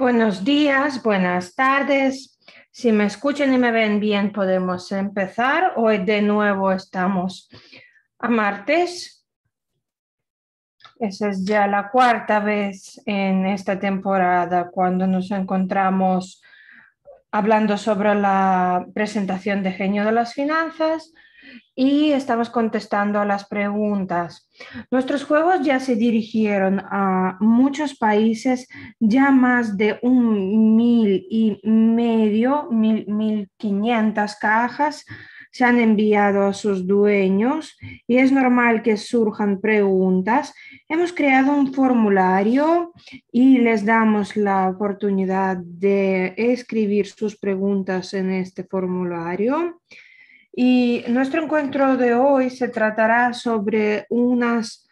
Buenos días, buenas tardes. Si me escuchan y me ven bien, podemos empezar. Hoy de nuevo estamos a martes. Esa es ya la cuarta vez en esta temporada cuando nos encontramos hablando sobre la presentación de Genio de las Finanzas y estamos contestando a las preguntas. Nuestros juegos ya se dirigieron a muchos países, ya más de un mil y medio, mil, mil quinientas cajas se han enviado a sus dueños y es normal que surjan preguntas. Hemos creado un formulario y les damos la oportunidad de escribir sus preguntas en este formulario. Y nuestro encuentro de hoy se tratará sobre unas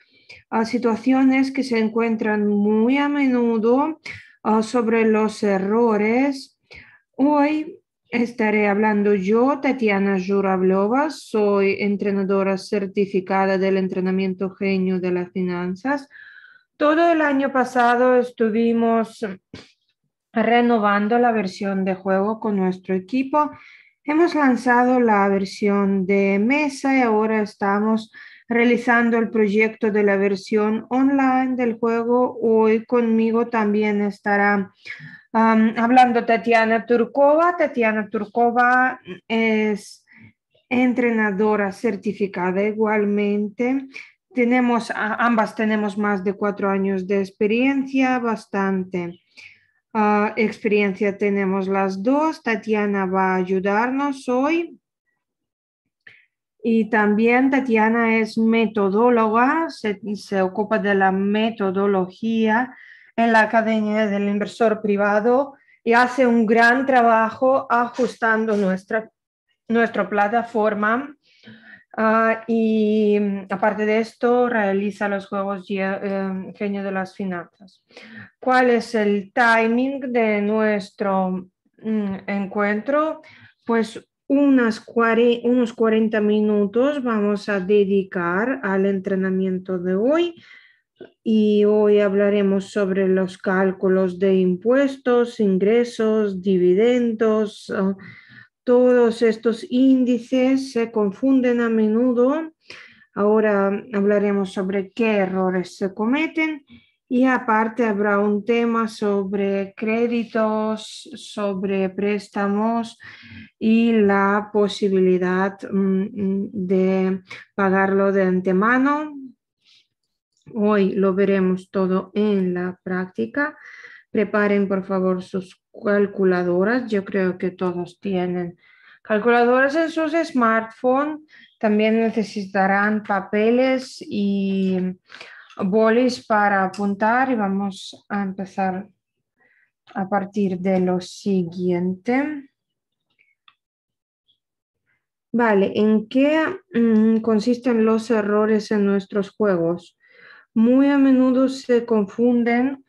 ah, situaciones que se encuentran muy a menudo ah, sobre los errores. Hoy estaré hablando yo, Tatiana Juravlova, soy entrenadora certificada del entrenamiento genio de las finanzas. Todo el año pasado estuvimos renovando la versión de juego con nuestro equipo Hemos lanzado la versión de mesa y ahora estamos realizando el proyecto de la versión online del juego. Hoy conmigo también estará hablando Tatiana Turkova. Tatiana Turkova es entrenadora certificada igualmente. Tenemos, ambas tenemos más de cuatro años de experiencia, bastante Ah, experiencia tenemos las dos. Tatiana va a ayudarnos hoy. Y también Tatiana es metodóloga, se, se, ocupa de la metodología en la Academia del Inversor Privado y hace un gran trabajo ajustando nuestra, nuestra plataforma Ah, y mm, aparte de esto, realiza los Juegos em, Genio de las Finanzas. ¿Cuál es el timing de nuestro mm, encuentro? Pues unas unos 40 minutos vamos a dedicar al entrenamiento de hoy y hoy hablaremos sobre los cálculos de impuestos, ingresos, dividendos. Ah, todos estos índices se confunden a menudo. Ahora hablaremos sobre qué errores se cometen y aparte habrá un tema sobre créditos, sobre préstamos y la posibilidad mm, de pagarlo de antemano. Hoy lo veremos todo en la práctica. Preparen por favor sus calculadoras. Yo creo que todos tienen calculadoras en sus smartphones. También necesitarán papeles y bolis para apuntar y vamos a empezar a partir de lo siguiente. Vale, ¿en qué mm, consisten los errores en nuestros juegos? Muy a menudo se confunden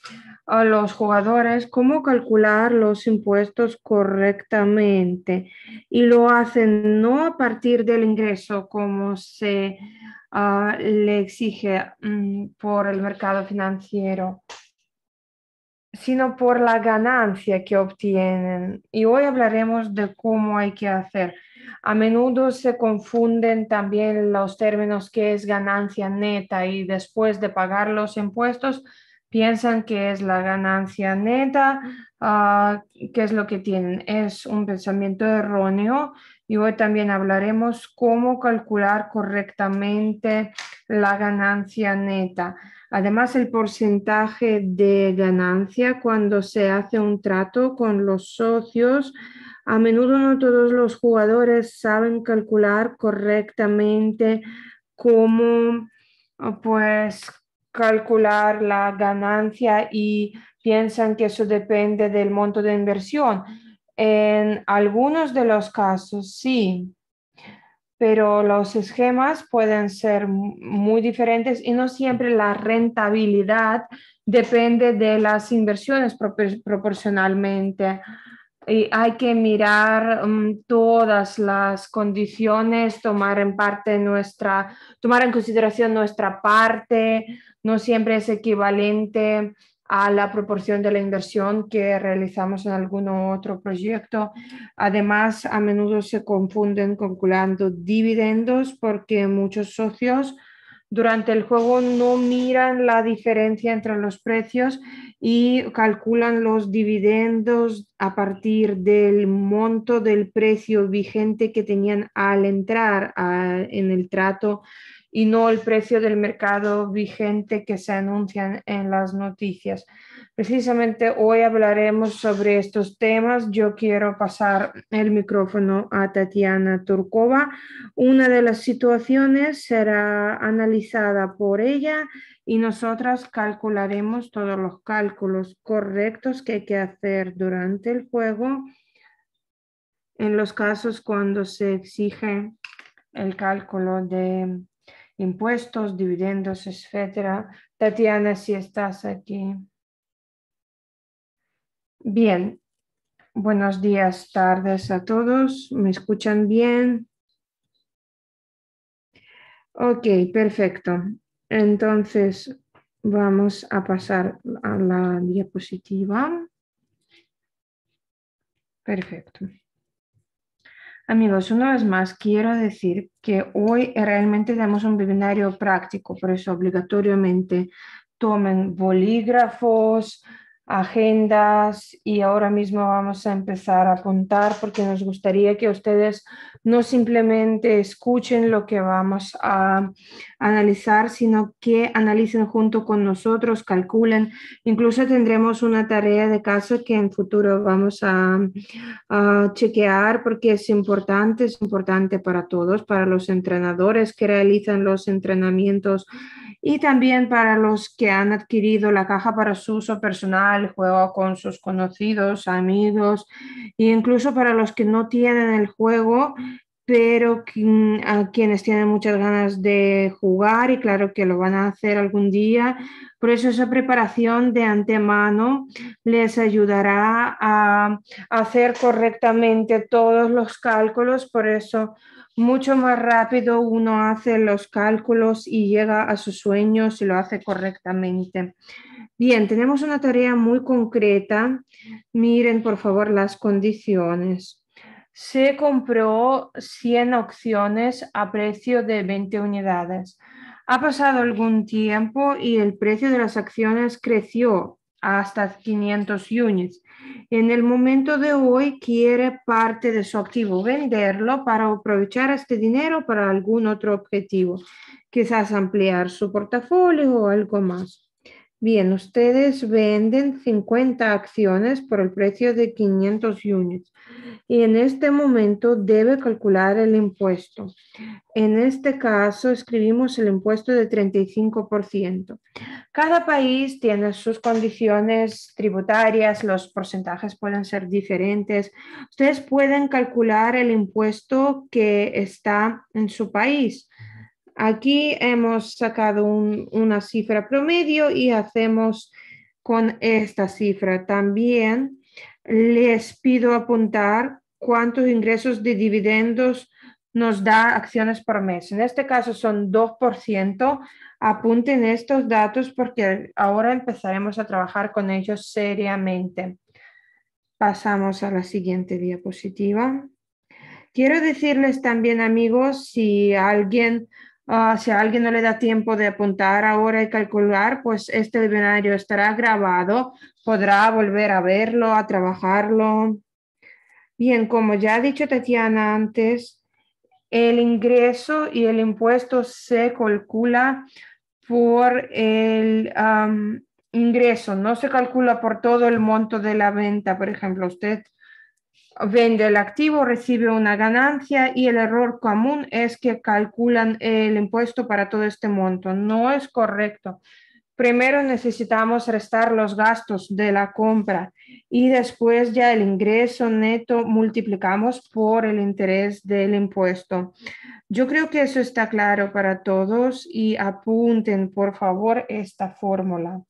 a los jugadores cómo calcular los impuestos correctamente y lo hacen no a partir del ingreso como se ah, le exige mm, por el mercado financiero, sino por la ganancia que obtienen. Y hoy hablaremos de cómo hay que hacer. A menudo se confunden también los términos que es ganancia neta y después de pagar los impuestos, piensan que es la ganancia neta, ah, qué es lo que tienen. Es un pensamiento erróneo y hoy también hablaremos cómo calcular correctamente la ganancia neta. Además, el porcentaje de ganancia cuando se hace un trato con los socios. A menudo no todos los jugadores saben calcular correctamente cómo pues calcular la ganancia y piensan que eso depende del monto de inversión. En algunos de los casos sí, pero los esquemas pueden ser muy diferentes y no siempre la rentabilidad depende de las inversiones proporcionalmente hay que mirar mm, todas las condiciones, tomar en parte nuestra, tomar en consideración nuestra parte, no siempre es equivalente a la proporción de la inversión que realizamos en algún otro proyecto. Además, a menudo se confunden calculando dividendos porque muchos socios durante el juego no miran la diferencia entre los precios y calculan los dividendos a partir del monto del precio vigente que tenían al entrar en el trato y no el precio del mercado vigente que se anuncian en las noticias. Precisamente hoy hablaremos sobre estos temas. Yo quiero pasar el micrófono a Tatiana Turkova. Una de las situaciones será analizada por ella y nosotras calcularemos todos los cálculos correctos que hay que hacer durante el juego en los casos cuando se exige el cálculo de impuestos, dividendos, etc. Tatiana, si estás aquí. Bien, buenos días, tardes a todos. ¿Me escuchan bien? Ok, perfecto. Entonces, vamos a pasar a la diapositiva. Perfecto. Amigos, una vez más quiero decir que hoy realmente tenemos un webinario práctico, por eso obligatoriamente tomen bolígrafos, agendas y ahora mismo vamos a empezar a apuntar porque nos gustaría que ustedes no simplemente escuchen lo que vamos a analizar, sino que analicen junto con nosotros, calculen. Incluso tendremos una tarea de caso que en futuro vamos a, a chequear porque es importante, es importante para todos, para los entrenadores que realizan los entrenamientos y también para los que han adquirido la caja para su uso personal, juego con sus conocidos, amigos, e incluso para los que no tienen el juego, pero mm, a quienes tienen muchas ganas de jugar y claro que lo van a hacer algún día. Por eso esa preparación de antemano les ayudará a hacer correctamente todos los cálculos. Por eso mucho más rápido uno hace los cálculos y llega a sus sueños si lo hace correctamente. Bien, tenemos una tarea muy concreta. Miren, por favor, las condiciones. Se compró 100 opciones a precio de 20 unidades. Ha pasado algún tiempo y el precio de las acciones creció hasta 500 units. En el momento de hoy quiere parte de su activo venderlo para aprovechar este dinero para algún otro objetivo, quizás ampliar su portafolio o algo más. Bien, ustedes venden 50 acciones por el precio de 500 units y en este momento debe calcular el impuesto. En este caso escribimos el impuesto de 35%. Cada país tiene sus condiciones tributarias, los porcentajes pueden ser diferentes. Ustedes pueden calcular el impuesto que está en su país. Aquí hemos sacado una cifra promedio y hacemos con esta cifra. También les pido apuntar cuántos ingresos de dividendos nos da acciones por mes. En este caso son 2%. Apunten estos datos porque ahora empezaremos a trabajar con ellos seriamente. Pasamos a la siguiente diapositiva. Quiero decirles también, amigos, si alguien Ah, si alguien no le da tiempo de apuntar ahora y calcular, pues este webinario estará grabado, podrá volver a verlo, a trabajarlo. Bien, como ya ha dicho Tatiana antes, el ingreso y el impuesto se calcula por el ingreso, no se calcula por todo el monto de la venta. Por ejemplo, usted vende el activo, recibe una ganancia y el error común es que calculan el impuesto para todo este monto. No es correcto. Primero necesitamos restar los gastos de la compra y después ya el ingreso neto multiplicamos por el interés del impuesto. Yo creo que eso está claro para todos y apunten por favor esta fórmula,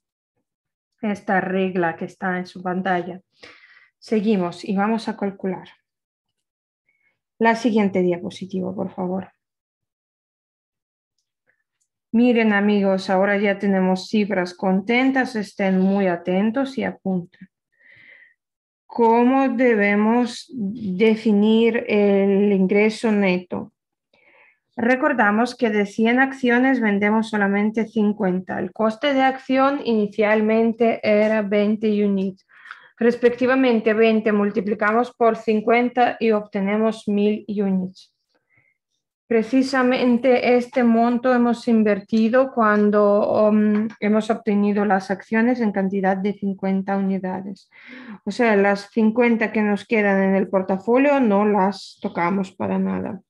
esta regla que está en su pantalla. Seguimos y vamos a calcular. La siguiente diapositiva, por favor. Miren amigos, ahora ya tenemos cifras contentas, estén muy atentos y apunten. ¿Cómo debemos definir el ingreso neto? Recordamos que de 100 acciones vendemos solamente 50. El coste de acción inicialmente era 20 units. Respectivamente, 20 multiplicamos por 50 y obtenemos 1000 units. Precisamente este monto hemos invertido cuando um, hemos obtenido las acciones en cantidad de 50 unidades. O sea, las 50 que nos quedan en el portafolio no las tocamos para nada.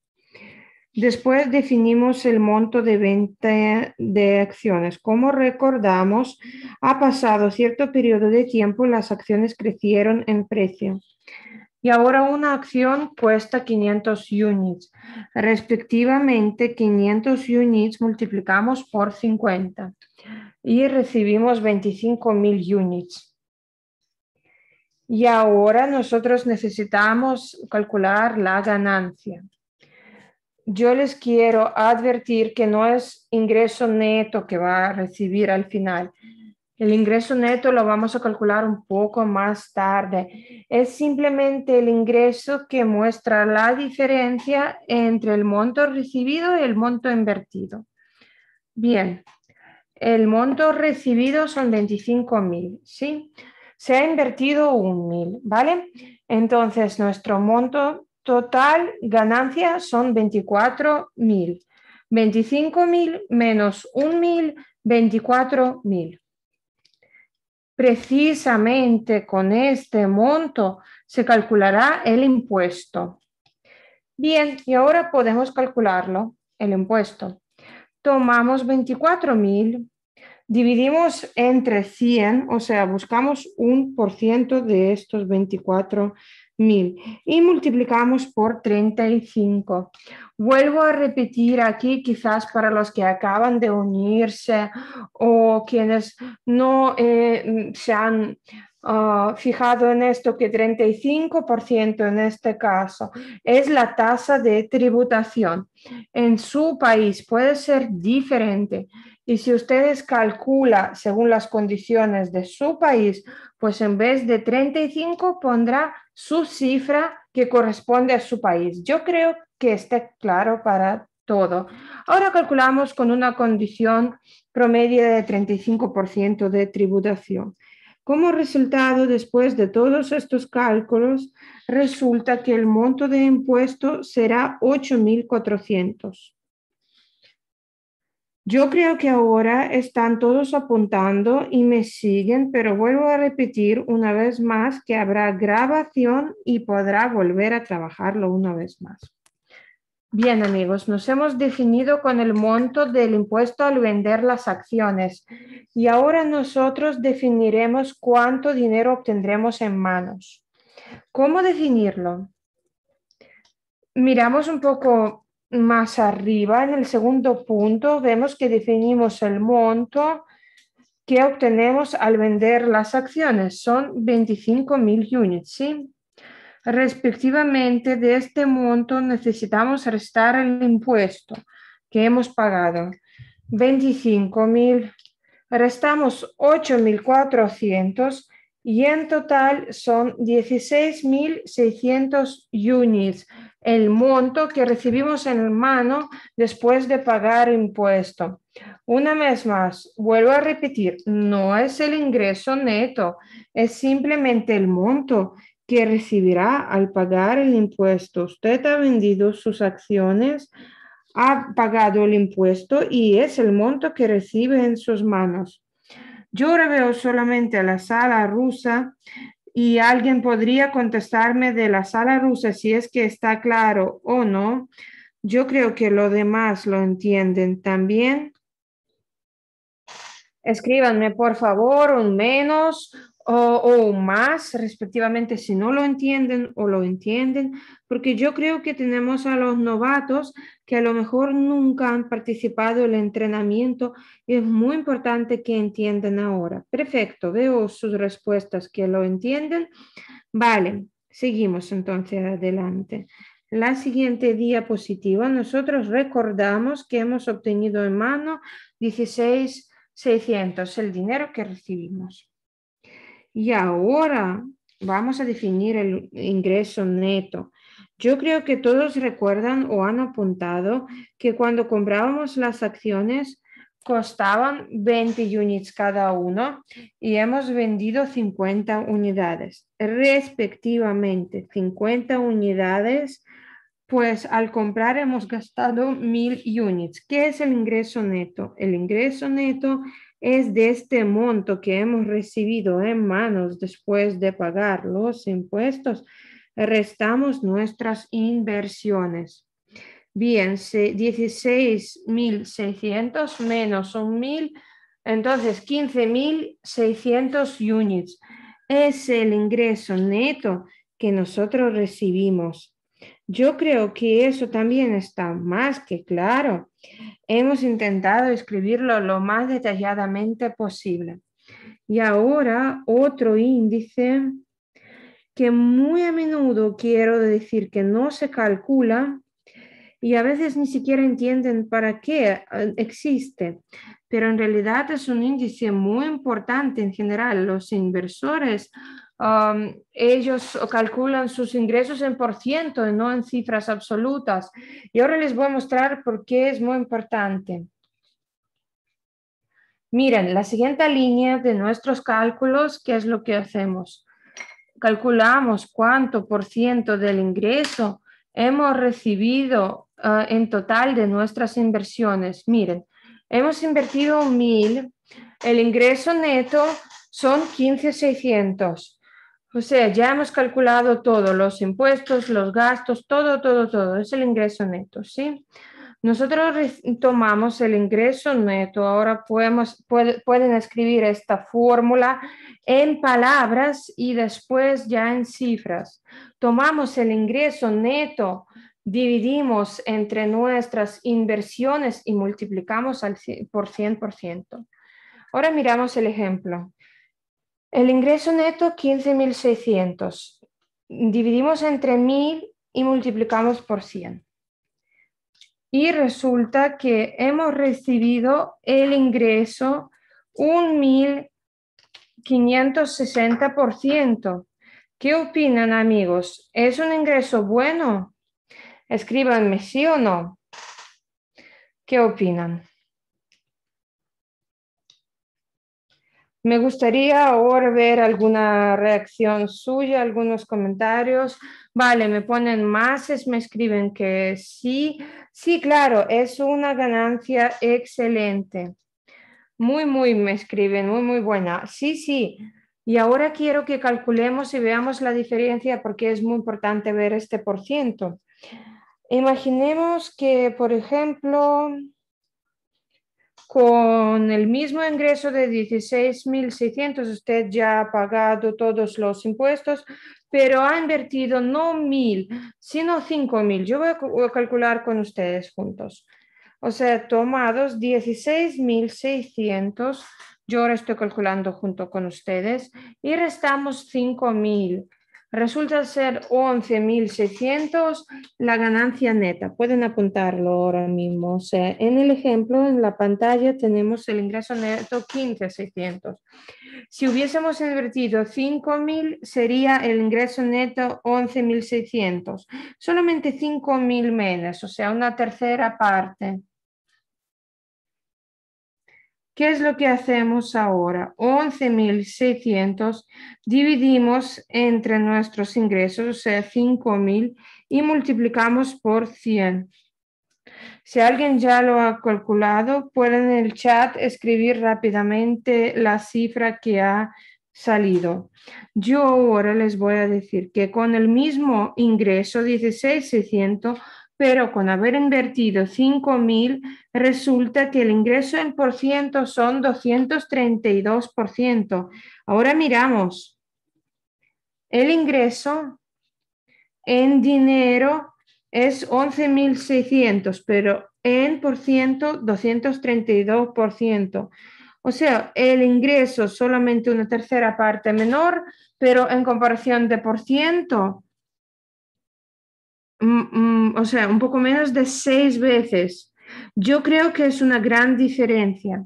Después definimos el monto de venta de acciones. Como recordamos, ha pasado cierto periodo de tiempo, las acciones crecieron en precio. Y ahora una acción cuesta 500 units. Respectivamente, 500 units multiplicamos por 50 y recibimos 25.000 units. Y ahora nosotros necesitamos calcular la ganancia yo les quiero advertir que no es ingreso neto que va a recibir al final. El ingreso neto lo vamos a calcular un poco más tarde. Es simplemente el ingreso que muestra la diferencia entre el monto recibido y el monto invertido. Bien, el monto recibido son 25.000, ¿sí? Se ha invertido 1.000, ¿vale? Entonces, nuestro monto total ganancia son 24.000. 25.000 menos 1.000, 24.000. Precisamente con este monto se calculará el impuesto. Bien, y ahora podemos calcularlo, el impuesto. Tomamos 24.000, dividimos entre 100, o sea, buscamos un por ciento de estos 24 y multiplicamos por 35. Vuelvo a repetir aquí, quizás para los que acaban de unirse o quienes no eh, se han ah, fijado en esto, que 35% en este caso es la tasa de tributación. En su país puede ser diferente y si ustedes calculan según las condiciones de su país, pues en vez de 35 pondrá su cifra que corresponde a su país. Yo creo que esté claro para todo. Ahora calculamos con una condición promedio de 35% de tributación. Como resultado, después de todos estos cálculos, resulta que el monto de impuesto será 8.400. Yo creo que ahora están todos apuntando y me siguen, pero vuelvo a repetir una vez más que habrá grabación y podrá volver a trabajarlo una vez más. Bien, amigos, nos hemos definido con el monto del impuesto al vender las acciones y ahora nosotros definiremos cuánto dinero obtendremos en manos. ¿Cómo definirlo? Miramos un poco más arriba, en el segundo punto, vemos que definimos el monto que obtenemos al vender las acciones. Son 25.000 units, ¿sí? Respectivamente, de este monto necesitamos restar el impuesto que hemos pagado. 25.000, restamos 8.400 y en total son 16.600 units el monto que recibimos en mano después de pagar impuesto. Una vez más, vuelvo a repetir, no es el ingreso neto, es simplemente el monto que recibirá al pagar el impuesto. Usted ha vendido sus acciones, ha pagado el impuesto y es el monto que recibe en sus manos. Yo ahora veo solamente a la sala rusa y alguien podría contestarme de la sala rusa si es que está claro o no. Yo creo que lo demás lo entienden también. Escríbanme por favor un menos o, más, respectivamente, si no lo entienden o lo entienden, porque yo creo que tenemos a los novatos que a lo mejor nunca han participado en el entrenamiento y es muy importante que entiendan ahora. Perfecto, veo sus respuestas que lo entienden. Vale, seguimos entonces adelante. La siguiente diapositiva, nosotros recordamos que hemos obtenido en mano 16.600, el dinero que recibimos. Y ahora vamos a definir el ingreso neto. Yo creo que todos recuerdan o han apuntado que cuando comprábamos las acciones costaban 20 units cada uno y hemos vendido 50 unidades, respectivamente 50 unidades, pues al comprar hemos gastado 1000 units. ¿Qué es el ingreso neto? El ingreso neto es de este monto que hemos recibido en manos después de pagar los impuestos, restamos nuestras inversiones. Bien, 16.600 menos 1.000, entonces 15.600 units. Es el ingreso neto que nosotros recibimos. Yo creo que eso también está más que claro. Hemos intentado escribirlo lo más detalladamente posible. Y ahora otro índice que muy a menudo quiero decir que no se calcula y a veces ni siquiera entienden para qué eh, existe, pero en realidad es un índice muy importante en general. Los inversores ellos calculan sus ingresos en por ciento, no en cifras absolutas. Y ahora les voy a mostrar por qué es muy importante. Miren, la siguiente línea de nuestros cálculos, ¿qué es lo que hacemos? Calculamos cuánto por ciento del ingreso hemos recibido ah, en total de nuestras inversiones. Miren, hemos invertido 1.000, el ingreso neto son 15,600 o sea, ya hemos calculado todo, los impuestos, los gastos, todo, todo, todo. Es el ingreso neto, ¿sí? Nosotros tomamos el ingreso neto. Ahora podemos, pueden escribir esta fórmula en palabras y después ya en cifras. Tomamos el ingreso neto, dividimos entre nuestras inversiones y multiplicamos al, por 100%. Ahora miramos el ejemplo. El ingreso neto 15.600. Dividimos entre 1.000 y multiplicamos por 100. Y resulta que hemos recibido el ingreso 1.560%. ¿Qué opinan amigos? ¿Es un ingreso bueno? Escríbanme sí o no. ¿Qué opinan? Me gustaría ahora ver alguna reacción suya, algunos comentarios. Vale, me ponen más, me escriben que sí. Sí, claro, es una ganancia excelente. Muy, muy, me escriben, muy, muy buena. Sí, sí. Y ahora quiero que calculemos y veamos la diferencia porque es muy importante ver este por ciento. Imaginemos que, por ejemplo, con el mismo ingreso de 16.600, usted ya ha pagado todos los impuestos, pero ha invertido no 1.000, sino 5.000. Yo voy a calcular con ustedes juntos. O sea, tomados 16.600, yo ahora estoy calculando junto con ustedes, y restamos 5.000. Resulta ser 11.600 la ganancia neta. Pueden apuntarlo ahora mismo. en el ejemplo, en la pantalla tenemos el ingreso neto 15.600. Si hubiésemos invertido 5.000, sería el ingreso neto 11.600. Solamente 5.000 menos, o sea, una tercera parte. ¿Qué es lo que hacemos ahora? 11.600 dividimos entre nuestros ingresos, o sea, 5.000 y multiplicamos por 100. Si alguien ya lo ha calculado, pueden en el chat escribir rápidamente la cifra que ha salido. Yo ahora les voy a decir que con el mismo ingreso, 16.600, pero con haber invertido 5.000, resulta que el ingreso en por ciento son 232%. Ahora miramos el ingreso en dinero es 11.600, pero en por ciento 232%. O sea, el ingreso solamente una tercera parte menor, pero en comparación de por ciento, Mm, mm, o sea, un poco menos de seis veces. Yo creo que es una gran diferencia.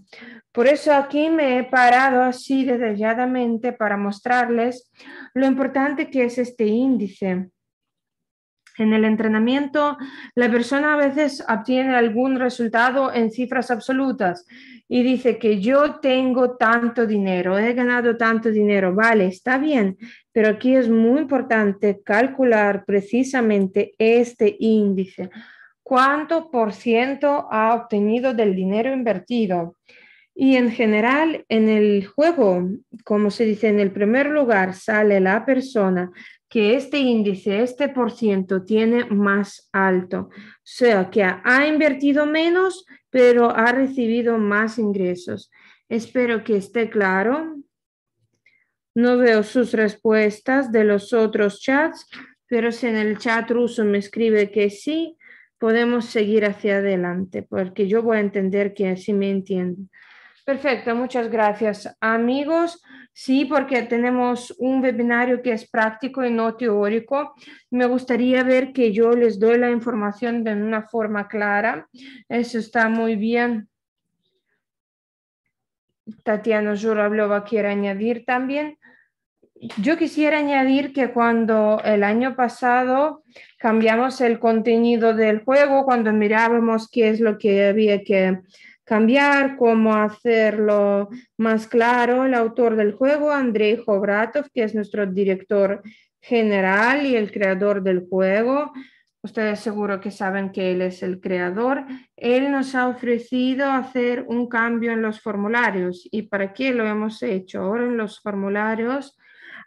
Por eso aquí me he parado así detalladamente para mostrarles lo importante que es este índice. En el entrenamiento, la persona a veces obtiene algún resultado en cifras absolutas y dice que yo tengo tanto dinero, he ganado tanto dinero, vale, está bien, pero aquí es muy importante calcular precisamente este índice. ¿Cuánto por ciento ha obtenido del dinero invertido? Y en general, en el juego, como se dice, en el primer lugar sale la persona que este índice, este por ciento, tiene más alto. O sea, que ha invertido menos, pero ha recibido más ingresos. Espero que esté claro. No veo sus respuestas de los otros chats, pero si en el chat ruso me escribe que sí, podemos seguir hacia adelante, porque yo voy a entender que así me entienden. Perfecto, muchas gracias amigos. Sí, porque tenemos un webinario que es práctico y no teórico. Me gustaría ver que yo les doy la información de una forma clara. Eso está muy bien. Tatiana Jurablova quiere añadir también. Yo quisiera añadir que cuando el año pasado cambiamos el contenido del juego, cuando mirábamos qué es lo que había que cambiar, cómo hacerlo más claro. El autor del juego, Andrei Jovratov, que es nuestro director general y el creador del juego. Ustedes seguro que saben que él es el creador. Él nos ha ofrecido hacer un cambio en los formularios. ¿Y para qué lo hemos hecho? Ahora en los formularios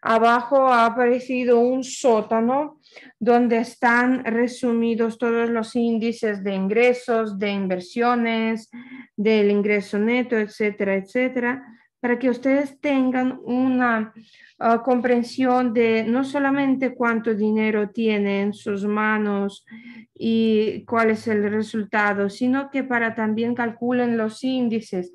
abajo ha aparecido un sótano donde están resumidos todos los índices de ingresos, de inversiones, del ingreso neto, etcétera, etcétera para que ustedes tengan una ah, comprensión de no solamente cuánto dinero tienen en sus manos y cuál es el resultado, sino que para también calculen los índices,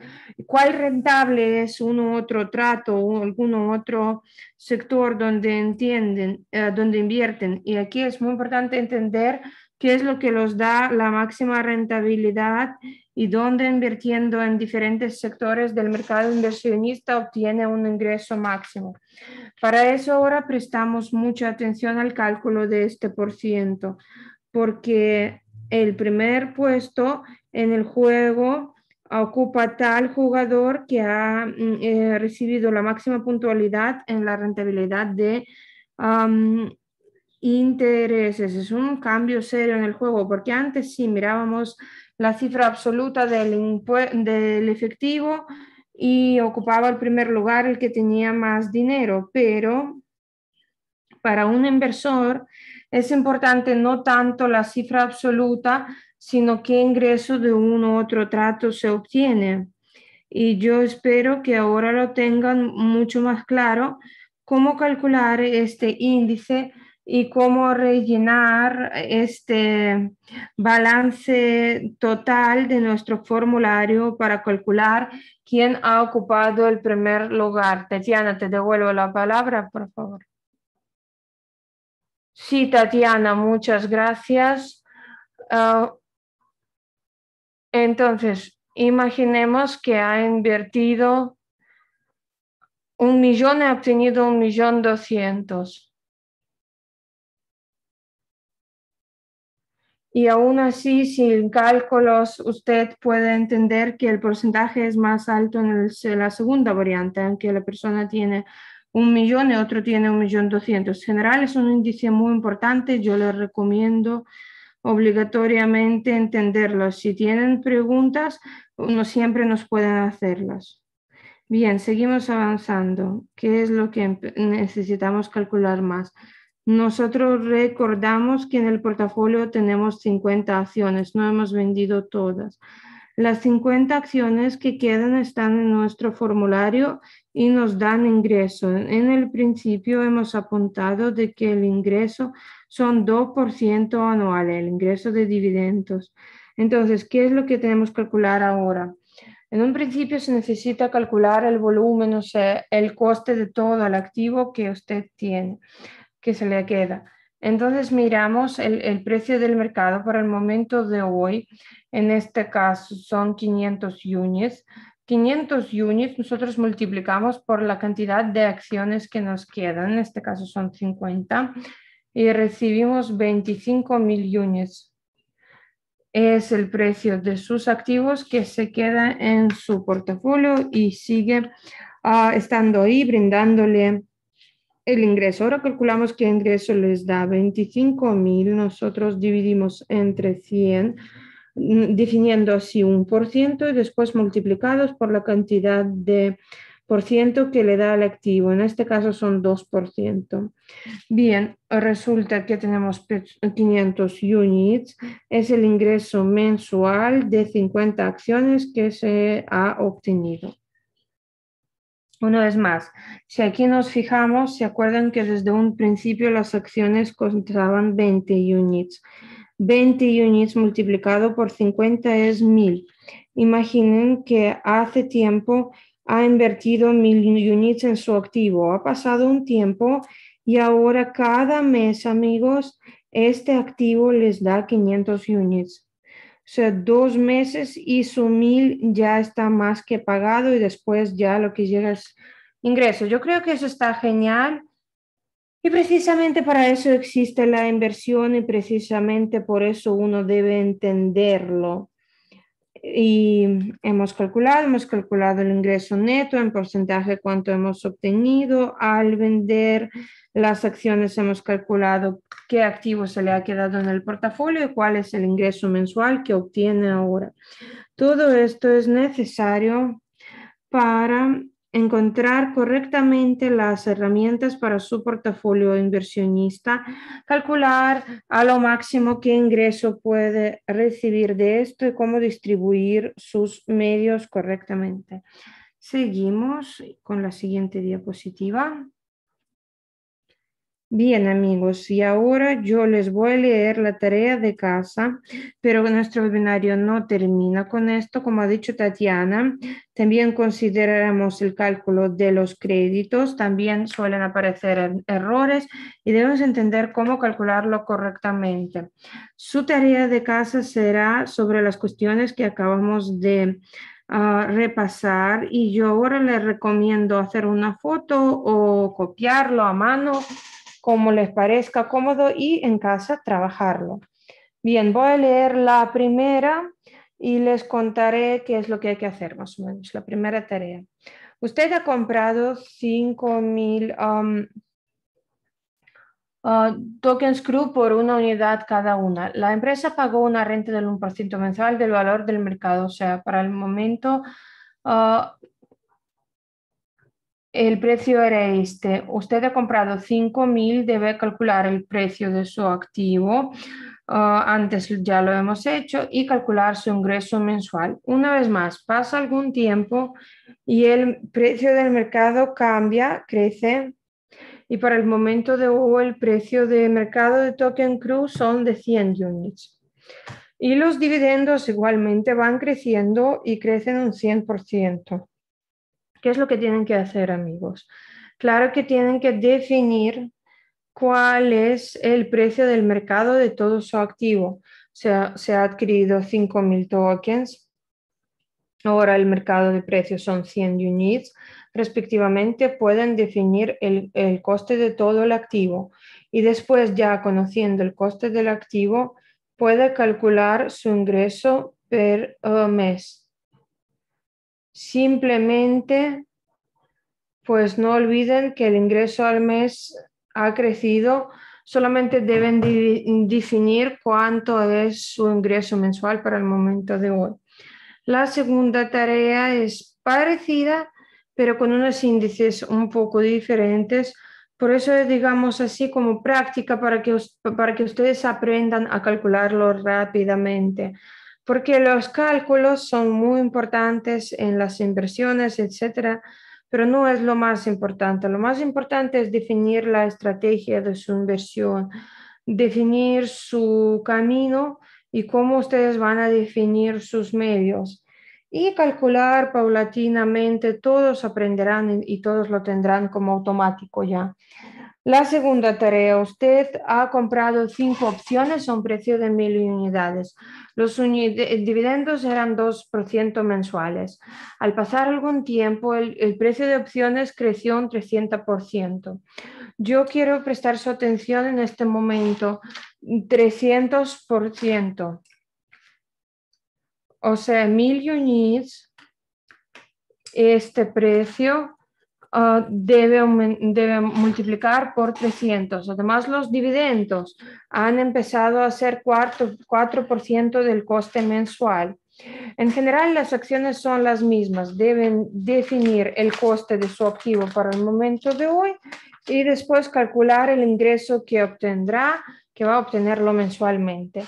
cuál rentable es uno u otro trato o algún otro sector donde entienden, eh, donde invierten. Y aquí es muy importante entender qué es lo que los da la máxima rentabilidad y donde invirtiendo en diferentes sectores del mercado inversionista obtiene un ingreso máximo. Para eso ahora prestamos mucha atención al cálculo de este por ciento, porque el primer puesto en el juego ocupa tal jugador que ha mm, eh, recibido la máxima puntualidad en la rentabilidad de intereses. Es un cambio serio en el juego, porque antes sí mirábamos la cifra absoluta del, efectivo y ocupaba el primer lugar el que tenía más dinero, pero para un inversor es importante no tanto la cifra absoluta, sino qué ingreso de uno u otro trato se obtiene. Y yo espero que ahora lo tengan mucho más claro cómo calcular este índice y cómo rellenar este balance total de nuestro formulario para calcular quién ha ocupado el primer lugar. Tatiana, te devuelvo la palabra, por favor. Sí, Tatiana, muchas gracias. Ah, entonces, imaginemos que ha invertido un millón y ha obtenido un millón doscientos y aún así sin cálculos usted puede entender que el porcentaje es más alto en, la segunda variante, aunque la persona tiene un millón y otro tiene un millón doscientos. General es un índice muy importante, yo le recomiendo obligatoriamente entenderlo. Si tienen preguntas, no siempre nos pueden hacerlas. Bien, seguimos avanzando. ¿Qué es lo que necesitamos calcular más? Nosotros recordamos que en el portafolio tenemos 50 acciones, no hemos vendido todas. Las 50 acciones que quedan están en nuestro formulario y nos dan ingreso. En el principio hemos apuntado de que el ingreso son 2% anual, el ingreso de dividendos. Entonces, ¿qué es lo que tenemos que calcular ahora? En un principio se necesita calcular el volumen, o sea, el coste de todo el activo que usted tiene que se le queda. Entonces miramos el, precio del mercado por el momento de hoy. En este caso son 500 units. 500 units nosotros multiplicamos por la cantidad de acciones que nos quedan. En este caso son 50 y recibimos 25 mil Es el precio de sus activos que se queda en su portafolio y sigue ah, estando ahí brindándole el ingreso. Ahora calculamos que el ingreso les da 25.000. Nosotros dividimos entre 100, mm, definiendo así un por ciento y después multiplicados por la cantidad de por ciento que le da el activo. En este caso son 2%. Bien, resulta que tenemos 500 units. Es el ingreso mensual de 50 acciones que se ha obtenido. Una vez más, si aquí nos fijamos, se acuerdan que desde un principio las acciones contaban 20 units. 20 units multiplicado por 50 es 1000. Imaginen que hace tiempo ha invertido 1000 units en su activo. Ha pasado un tiempo y ahora cada mes, amigos, este activo les da 500 units. O sea, dos meses y su mil ya está más que pagado y después ya lo que llega es ingreso. Yo creo que eso está genial. Y precisamente para eso existe la inversión y precisamente por eso uno debe entenderlo y hemos calculado, hemos calculado el ingreso neto en porcentaje cuánto hemos obtenido al vender las acciones, hemos calculado qué activos se le ha quedado en el portafolio y cuál es el ingreso mensual que obtiene ahora. Todo esto es necesario para encontrar correctamente las herramientas para su portafolio inversionista, calcular a lo máximo qué ingreso puede recibir de esto y cómo distribuir sus medios correctamente. Seguimos con la siguiente diapositiva. Bien amigos, y ahora yo les voy a leer la tarea de casa, pero nuestro webinario no termina con esto. Como ha dicho Tatiana, también consideraremos el cálculo de los créditos, también suelen aparecer errores y debemos entender cómo calcularlo correctamente. Su tarea de casa será sobre las cuestiones que acabamos de ah, repasar y yo ahora les recomiendo hacer una foto o copiarlo a mano como les parezca cómodo y en casa trabajarlo. Bien, voy a leer la primera y les contaré qué es lo que hay que hacer más o menos, la primera tarea. Usted ha comprado 5000 um, uh, tokens crew por una unidad cada una. La empresa pagó una renta del 1% mensual del valor del mercado, o sea, para el momento uh, el precio era este. Usted ha comprado 5.000, debe calcular el precio de su activo. Ah, antes ya lo hemos hecho y calcular su ingreso mensual. Una vez más, pasa algún tiempo y el precio del mercado cambia, crece y para el momento de hoy el precio de mercado de Token Cruz son de 100 units. Y los dividendos igualmente van creciendo y crecen un 100%. ¿Qué es lo que tienen que hacer, amigos? Claro que tienen que definir cuál es el precio del mercado de todo su activo. Se ha, se ha adquirido 5.000 tokens, ahora el mercado de precios son 100 units, respectivamente pueden definir el, el, coste de todo el activo y después ya conociendo el coste del activo puede calcular su ingreso per eh, mes Simplemente, pues no olviden que el ingreso al mes ha crecido, solamente deben definir cuánto es su ingreso mensual para el momento de hoy. La segunda tarea es parecida, pero con unos índices un poco diferentes. Por eso digamos así como práctica para que, para que ustedes aprendan a calcularlo rápidamente porque los cálculos son muy importantes en las inversiones, etcétera, pero no es lo más importante. Lo más importante es definir la estrategia de su inversión, definir su camino y cómo ustedes van a definir sus medios y calcular paulatinamente, todos aprenderán y todos lo tendrán como automático ya. La segunda tarea, usted ha comprado cinco opciones a un precio de mil unidades. Los dividendos eran 2% mensuales. Al pasar algún tiempo, el, precio de opciones creció un 300%. Yo quiero prestar su atención en este momento, 300%. O sea, mil unidades. este precio Ah, debe, multiplicar por 300. Además, los dividendos han empezado a ser 4%, 4 del coste mensual. En general, las acciones son las mismas. Deben definir el coste de su activo para el momento de hoy y después calcular el ingreso que obtendrá, que va a obtenerlo mensualmente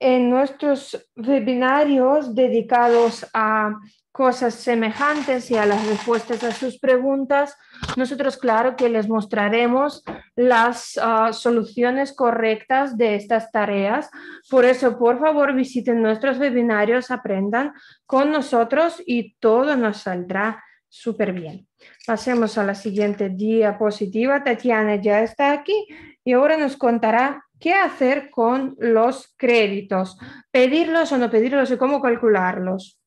en nuestros webinarios dedicados a cosas semejantes y a las respuestas a sus preguntas, nosotros claro que les mostraremos las ah, soluciones correctas de estas tareas. Por eso, por favor, visiten nuestros webinarios, aprendan con nosotros y todo nos saldrá súper bien. Pasemos a la siguiente diapositiva. Tatiana ya está aquí y ahora nos contará ¿Qué hacer con los créditos? ¿Pedirlos o no pedirlos y cómo calcularlos?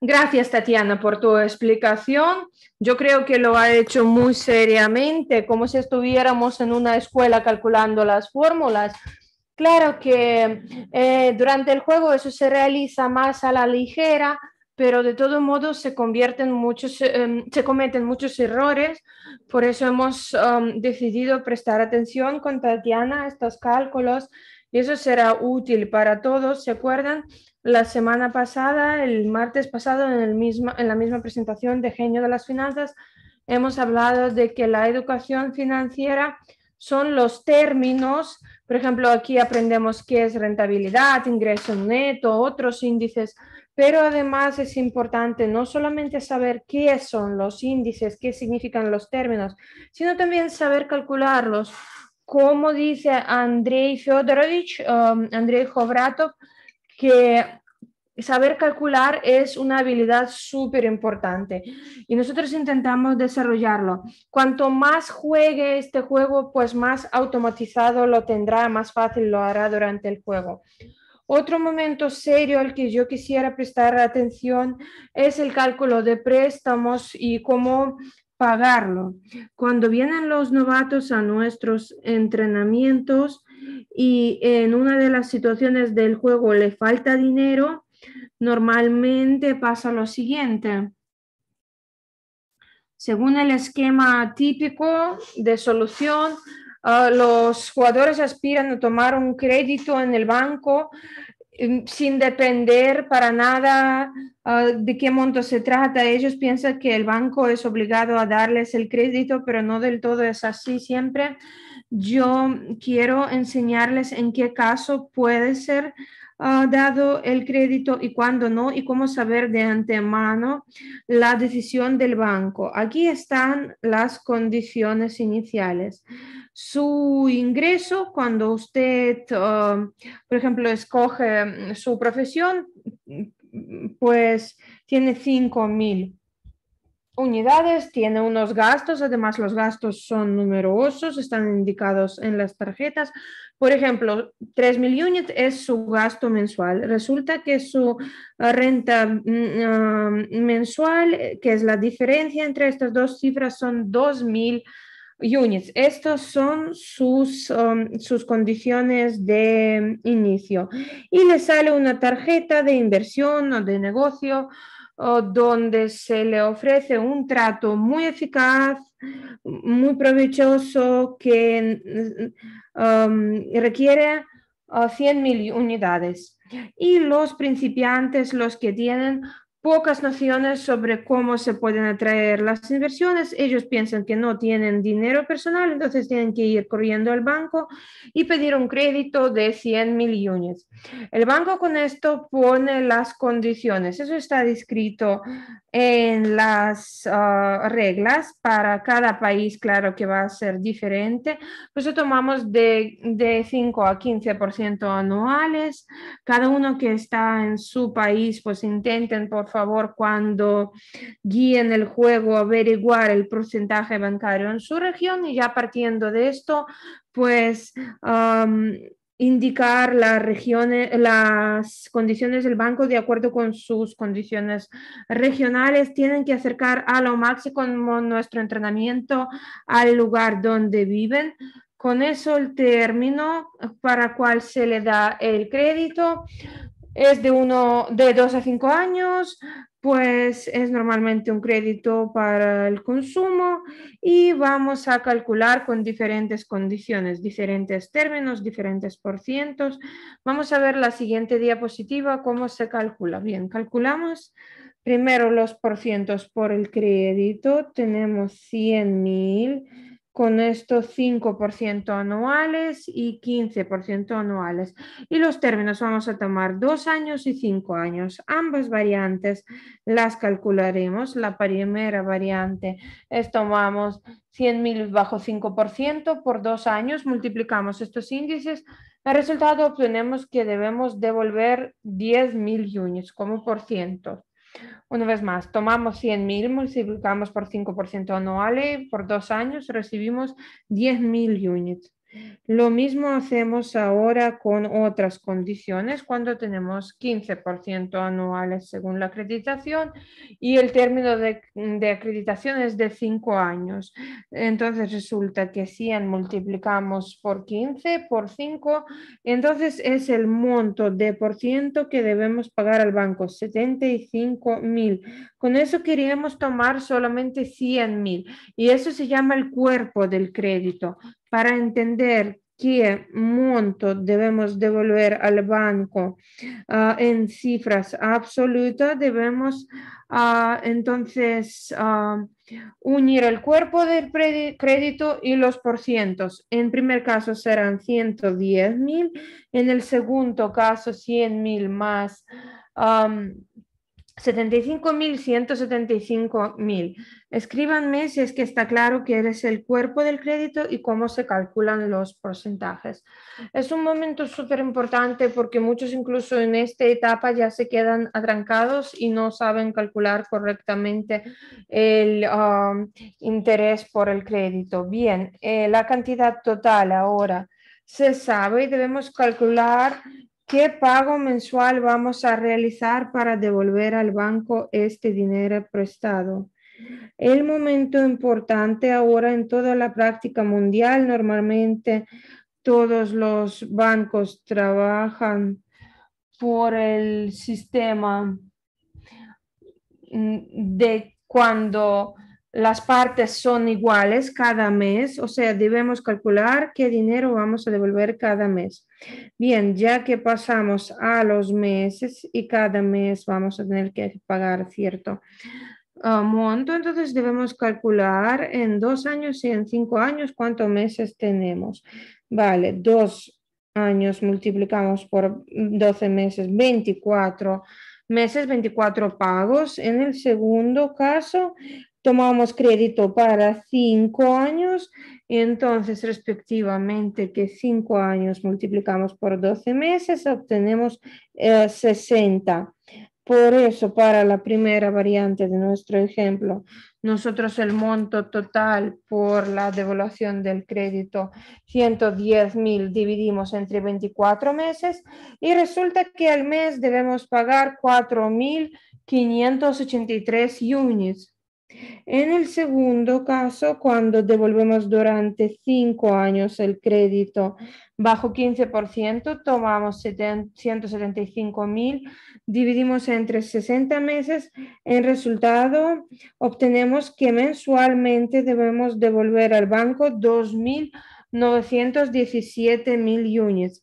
Gracias, Tatiana, por tu explicación. Yo creo que lo ha hecho muy seriamente, como si estuviéramos en una escuela calculando las fórmulas. Claro que eh, durante el juego eso se realiza más a la ligera, pero de todo modo se convierten muchos, em, se cometen muchos errores, por eso hemos em, decidido prestar atención con Tatiana a estos cálculos y eso será útil para todos. ¿Se acuerdan? La semana pasada, el martes pasado, en, el en la misma presentación de Genio de las Finanzas, hemos hablado de que la educación financiera son los términos, por ejemplo, aquí aprendemos qué es rentabilidad, ingreso neto, otros índices pero además es importante no solamente saber qué son los índices, qué significan los términos, sino también saber calcularlos. Como dice Andrei Fyodorovich, um, Andrei Jovratov, que saber calcular es una habilidad súper importante y nosotros intentamos desarrollarlo. Cuanto más juegue este juego, pues más automatizado lo tendrá, más fácil lo hará durante el juego. Otro momento serio al que yo quisiera prestar atención es el cálculo de préstamos y cómo pagarlo. Cuando vienen los novatos a nuestros entrenamientos y en una de las situaciones del juego le falta dinero, normalmente pasa lo siguiente. Según el esquema típico de solución, ah, los jugadores aspiran a tomar un crédito en el banco Em, sin depender para nada ah, de qué monto se trata. Ellos piensan que el banco es obligado a darles el crédito, pero no del todo es así siempre. Yo quiero enseñarles en qué caso puede ser ah, dado el crédito y cuándo no, y cómo saber de antemano la decisión del banco. Aquí están las condiciones iniciales su ingreso cuando usted, um, por ejemplo, escoge mm, su profesión, mm, pues tiene mil unidades, tiene unos gastos, además los gastos son numerosos, están indicados en las tarjetas. Por ejemplo, 3.000 units es su gasto mensual. Resulta que su uh, renta mm, um, mensual, eh, que es la diferencia entre estas dos cifras, son mil estas Estos son um, sus, condiciones de inicio. Y le sale una tarjeta de inversión o de negocio donde se le ofrece un trato muy eficaz, muy provechoso, que um, requiere 100 uh, 100.000 unidades. Y los principiantes, los que tienen pocas nociones sobre cómo se pueden atraer las inversiones. Ellos piensan que no tienen dinero personal, entonces tienen que ir corriendo al banco y pedir un crédito de 100 millones. El banco con esto pone las condiciones. Eso está descrito en las ah, reglas para cada país, claro que va a ser diferente. Por eso tomamos de, 5 a 15% anuales. Cada uno que está en su país, pues intenten, por favor, cuando guíen el juego, averiguar el porcentaje bancario en su región y ya partiendo de esto, pues indicar las regiones, las condiciones del banco de acuerdo con sus condiciones regionales, tienen que acercar a lo máximo nuestro entrenamiento al lugar donde viven. Con eso el término para cual se le da el crédito es de uno de 2 a cinco años, pues es normalmente un crédito para el consumo y vamos a calcular con diferentes condiciones, diferentes términos, diferentes porcientos. Vamos a ver la siguiente diapositiva cómo se calcula. Bien, calculamos primero los porcientos por el crédito, tenemos 100.000. mil con estos 5% anuales y 15% anuales. Y los términos vamos a tomar dos años y cinco años. Ambas variantes las calcularemos. La primera variante es tomamos 100.000 bajo 5% por dos años, multiplicamos estos índices. El resultado obtenemos que debemos devolver 10.000 units como por ciento. Una vez más, tomamos 100.000, multiplicamos por 5% anual, por dos años recibimos 10.000 units. Lo mismo hacemos ahora con otras condiciones cuando tenemos 15% anuales según la acreditación y el término de, acreditación es de 5 años. Entonces resulta que 100 multiplicamos por 15, por 5, entonces es el monto de por ciento que debemos pagar al banco, 75 mil. Con eso queríamos tomar solamente 100 mil y eso se llama el cuerpo del crédito para entender qué monto debemos devolver al banco ah, en cifras absolutas, debemos ah, entonces ah, unir el cuerpo del crédito y los porcentos. En primer caso serán 110 mil, en el segundo caso 100 mil más. 75.175.000. Escríbanme si es que está claro que eres el cuerpo del crédito y cómo se calculan los porcentajes. Es un momento súper importante porque muchos incluso en esta etapa ya se quedan atrancados y no saben calcular correctamente el um, interés por el crédito. Bien, eh, la cantidad total ahora se sabe y debemos calcular ¿Qué pago mensual vamos a realizar para devolver al banco este dinero prestado? El momento importante ahora en toda la práctica mundial, normalmente todos los bancos trabajan por el sistema mm, de cuando las partes son iguales cada mes, o sea, debemos calcular qué dinero vamos a devolver cada mes. Bien, ya que pasamos a los meses y cada mes vamos a tener que pagar cierto ah, monto, entonces debemos calcular en dos años y en cinco años cuántos meses tenemos. Vale, dos años multiplicamos por 12 meses, 24 meses, 24 pagos. En el segundo caso, tomamos crédito para cinco años, y entonces respectivamente que cinco años multiplicamos por 12 meses, obtenemos 60. Eh, por eso, para la primera variante de nuestro ejemplo, nosotros el monto total por la devaluación del crédito, 110 mil, dividimos entre 24 meses y resulta que al mes debemos pagar 4.583 units. En el segundo caso, cuando devolvemos durante cinco años el crédito bajo 15%, tomamos 175.000, dividimos entre 60 meses. En resultado, obtenemos que mensualmente debemos devolver al banco 2.917.000 units.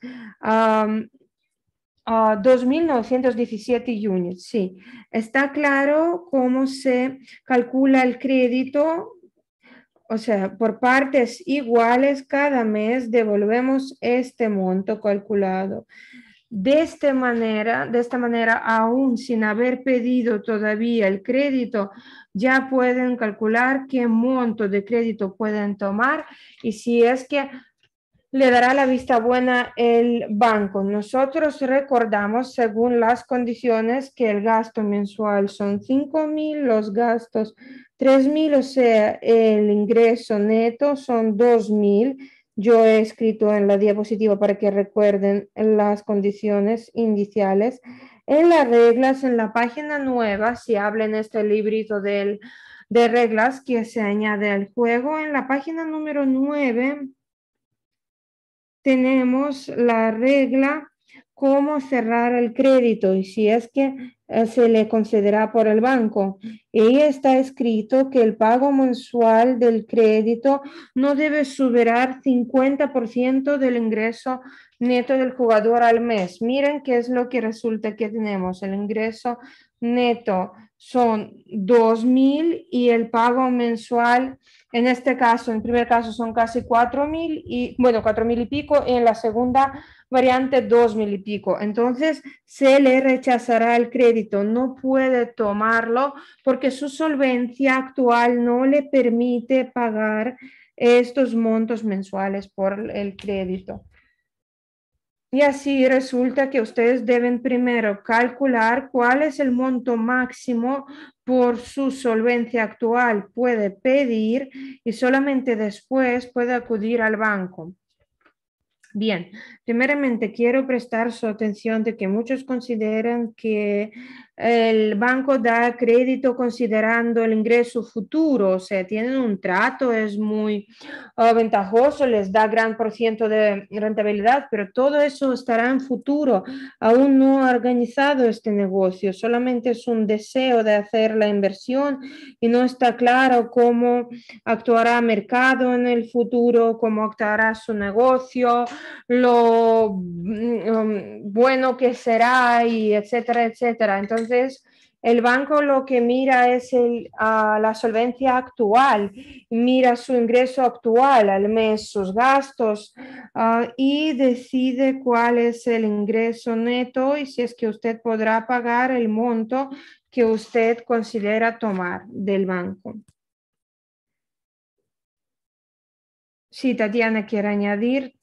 2.917 ah, units, sí. Está claro cómo se calcula el crédito, o sea, por partes iguales cada mes devolvemos este monto calculado. De esta manera, de esta manera, aún sin haber pedido todavía el crédito, ya pueden calcular qué monto de crédito pueden tomar y si es que le dará la vista buena el banco. Nosotros recordamos, según las condiciones, que el gasto mensual son 5.000, los gastos 3.000, o sea, el ingreso neto son 2.000. Yo he escrito en la diapositiva para que recuerden las condiciones iniciales. En las reglas, en la página nueva, si habla este librito del, de reglas que se añade al juego, en la página número 9 tenemos la regla cómo cerrar el crédito y si es que eh, se le concederá por el banco. Y está escrito que el pago mensual del crédito no debe superar 50% del ingreso neto del jugador al mes. Miren qué es lo que resulta que tenemos, el ingreso neto son 2.000 y el pago mensual, en este caso, en primer caso son casi 4.000 y, bueno, 4.000 y pico, y en la segunda variante 2.000 y pico. Entonces, se le rechazará el crédito, no puede tomarlo porque su solvencia actual no le permite pagar estos montos mensuales por el crédito. Y así resulta que ustedes deben primero calcular cuál es el monto máximo por su solvencia actual puede pedir y solamente después puede acudir al banco. Bien, primeramente quiero prestar su atención de que muchos consideran que el banco da crédito considerando el ingreso futuro, o sea, tienen un trato, es muy ah, ventajoso, les da gran por de rentabilidad, pero todo eso estará en futuro. Aún no ha organizado este negocio, solamente es un deseo de hacer la inversión y no está claro cómo actuará mercado en el futuro, cómo actuará su negocio, lo mm, mm, bueno que será y etcétera, etcétera. Entonces, entonces, el banco lo que mira es la solvencia actual, mira su ingreso actual al mes, sus gastos ah, y decide cuál es el ingreso neto y si es que usted podrá pagar el monto que usted considera tomar del banco. Si Tatiana quiere añadir,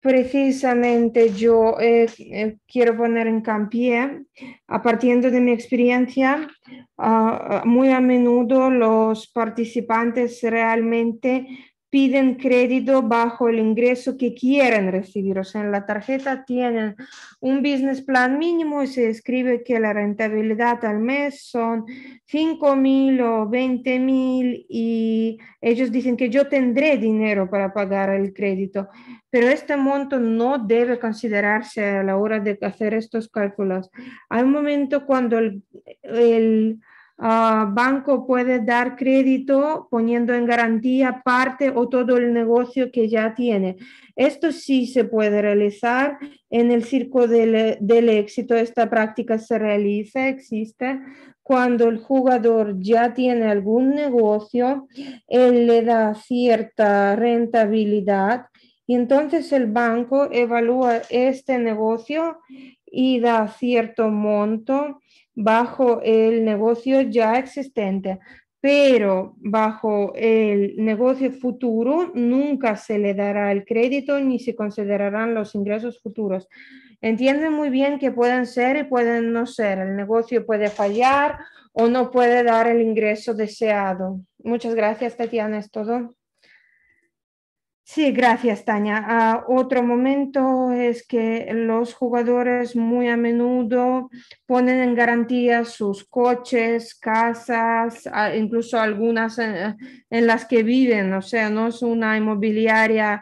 precisamente yo eh, eh, quiero poner en campié, a partir de mi experiencia, ah, ah, muy a menudo los participantes realmente piden crédito bajo el ingreso que quieren recibir. O sea, en la tarjeta tienen un business plan mínimo y se escribe que la rentabilidad al mes son 5 mil o 20 mil y ellos dicen que yo tendré dinero para pagar el crédito, pero este monto no debe considerarse a la hora de hacer estos cálculos. Hay un momento cuando el, el Ah, banco puede dar crédito poniendo en garantía parte o todo el negocio que ya tiene. Esto sí se puede realizar en el circo del éxito. Esta práctica se realiza, existe, cuando el jugador ya tiene algún negocio, él le da cierta rentabilidad y entonces el banco evalúa este negocio y da cierto monto bajo el negocio ya existente, pero bajo el negocio futuro nunca se le dará el crédito ni se considerarán los ingresos futuros. Entienden muy bien que pueden ser y pueden no ser. El negocio puede fallar o no puede dar el ingreso deseado. Muchas gracias, Tatiana. Es todo. Sí, gracias, Tania. Ah, otro momento es que los jugadores muy a menudo ponen en garantía sus coches, casas, ah, incluso algunas eh, en, las que viven. O sea, no es una inmobiliaria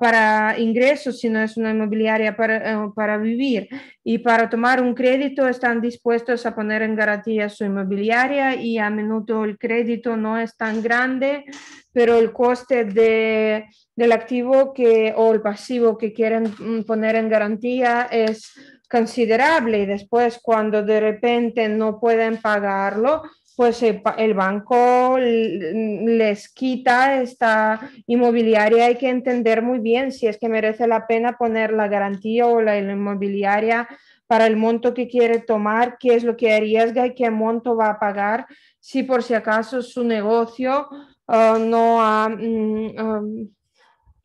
para ingresos, sino es una inmobiliaria para eh, vivir y para tomar un crédito están dispuestos a poner en garantía su inmobiliaria y a menudo el crédito no es tan grande, pero el coste del activo que, o el pasivo que quieren mm, poner en garantía es considerable y después cuando de repente no pueden pagarlo, pues eh, el banco les quita esta inmobiliaria. Hay que entender muy bien si es que merece la pena poner la garantía o la inmobiliaria para el monto que quiere tomar, qué es lo que arriesga y qué monto va a pagar si por si acaso su negocio ah, no ha... Mm, ah,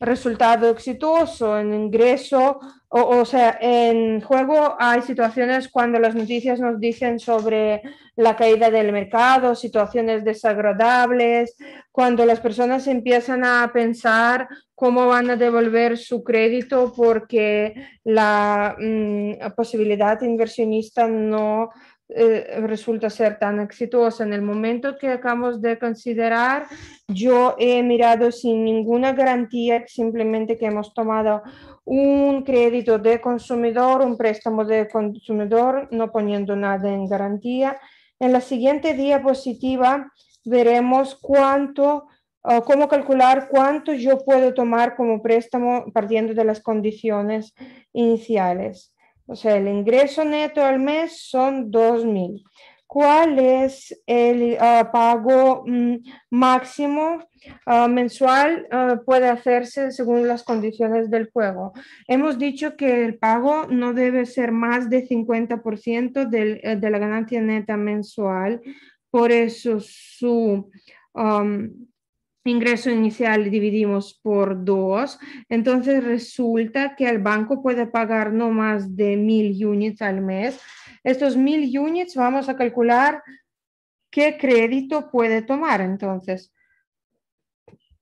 resultado exitoso en ingreso, o, sea, en juego hay situaciones cuando las noticias nos dicen sobre la caída del mercado, situaciones desagradables, cuando las personas empiezan a pensar cómo van a devolver su crédito porque la mm, posibilidad inversionista no eh, resulta ser tan exitosa. En el momento que acabamos de considerar, yo he mirado sin ninguna garantía, simplemente que hemos tomado un crédito de consumidor, un préstamo de consumidor, no poniendo nada en garantía. En la siguiente diapositiva veremos cuánto cómo calcular cuánto yo puedo tomar como préstamo partiendo de las condiciones iniciales. O sea, el ingreso neto al mes son 2.000. ¿Cuál es el ah, pago mm, máximo ah, mensual? Ah, puede hacerse según las condiciones del juego. Hemos dicho que el pago no debe ser más de 50% del, eh, de la ganancia neta mensual. Por eso su ingreso inicial dividimos por dos, entonces resulta que el banco puede pagar no más de mil units al mes. Estos mil units vamos a calcular qué crédito puede tomar entonces.